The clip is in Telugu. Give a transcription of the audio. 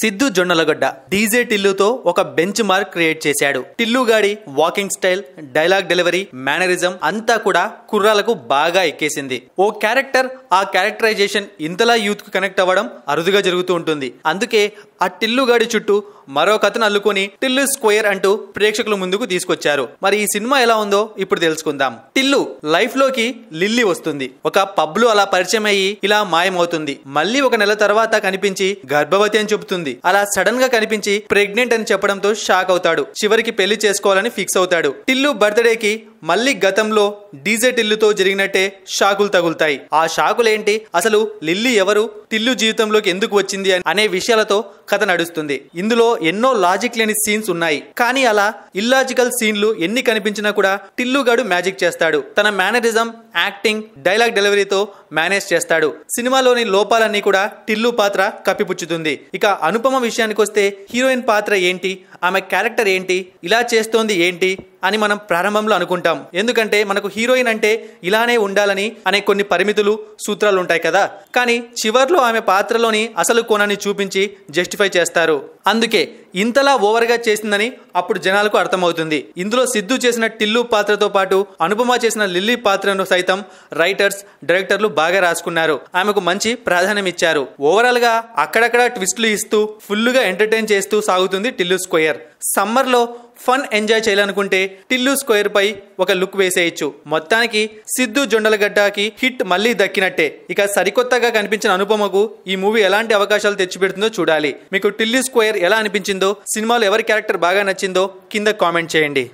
సిద్ధు జొన్నలగడ్డ డీజే టిల్లుతో ఒక బెంచ్ మార్క్ క్రియేట్ చేశాడు టిల్లుగాడి walking style dialogue delivery mannerism అంతా కూడా కుర్రాలకు బాగా ఎక్కేసింది ఓ క్యారెక్టర్ ఆ క్యారెక్టరైజేషన్ ఇంతలా యూత్ కు కనెక్ట్ అవ్వడం అరుదుగా జరుగుతూ ఉంటుంది అందుకే ఆ టిల్లు గాడి చుట్టూ మరో కథను అల్లుకొని టిల్లు స్క్వేర్ అంటూ ప్రేక్షకుల ముందుకు తీసుకొచ్చారు మరి ఈ సినిమా ఎలా ఉందో ఇప్పుడు తెలుసుకుందాం టిల్లు లైఫ్ లోకి లిల్లీ వస్తుంది ఒక పబ్ లో అలా పరిచయం అయ్యి ఇలా మాయమవుతుంది మళ్ళీ ఒక నెల తర్వాత కనిపించి గర్భవతి అని చెబుతుంది అలా సడన్ గా కనిపించి ప్రెగ్నెంట్ అని చెప్పడంతో షాక్ అవుతాడు చివరికి పెళ్లి చేసుకోవాలని ఫిక్స్ అవుతాడు టిల్లు బర్త్డే కి మళ్ళీ గతంలో డీజే టిల్లుతో జరిగినట్టే షాకులు తగులుతాయి ఆ షాకులేంటి అసలు లిల్లీ ఎవరు టిల్లు జీవితంలోకి ఎందుకు వచ్చింది అనే విషయాలతో కథ నడుస్తుంది ఇందులో ఎన్నో లాజిక్ లేని సీన్స్ ఉన్నాయి కానీ అలా ఇల్లాజికల్ సీన్లు ఎన్ని కనిపించినా కూడా టిల్లుగాడు మ్యాజిక్ చేస్తాడు తన మేనరిజం యాక్టింగ్ డైలాగ్ డెలివరీతో మేనేజ్ చేస్తాడు సినిమాలోని లోపాలన్నీ కూడా టిల్లు పాత్ర కప్పిపుచ్చుతుంది ఇక అనుపమ విషయానికి వస్తే హీరోయిన్ పాత్ర ఏంటి ఆమె క్యారెక్టర్ ఏంటి ఇలా చేస్తోంది ఏంటి అని మనం ప్రారంభంలో అనుకుంటాం ఎందుకంటే మనకు హీరోయిన్ అంటే ఇలానే ఉండాలని అనే కొన్ని పరిమితులు సూత్రాలు ఉంటాయి కదా కానీ చివర్లో ఆమె పాత్రలోని అసలు కోణాన్ని చూపించి జస్టిఫై చేస్తారు అందుకే ఇంతలా ఓవర్గా చేసిందని అప్పుడు జనాలకు అర్థమవుతుంది ఇందులో సిద్ధు చేసిన టిల్లు పాత్రతో పాటు అనుపమ చేసిన లిల్లీ పాత్రను సైతం రైటర్స్ డైరెక్టర్లు బాగా రాసుకున్నారు ఆమెకు మంచి ప్రాధాన్యం ఇచ్చారు ఓవరాల్ గా అక్కడక్కడ ట్విస్టులు ఇస్తూ ఫుల్లుగా ఎంటర్టైన్ చేస్తూ సాగుతుంది టిల్లు స్క్వేర్ సమ్మర్లో ఫన్ ఎంజాయ్ చేయాలనుకుంటే టిల్లు స్క్వేర్ పై ఒక లుక్ వేసేయచ్చు మొత్తానికి సిద్ధు జొండలగడ్డకి హిట్ మళ్ళీ దక్కినట్టే ఇక సరికొత్తగా కనిపించిన అనుపమకు ఈ మూవీ ఎలాంటి అవకాశాలు తెచ్చిపెడుతుందో చూడాలి మీకు టిల్లు స్క్వేర్ ఎలా అనిపించిందో సినిమాలో ఎవరి క్యారెక్టర్ బాగా నచ్చిందో కింద కామెంట్ చేయండి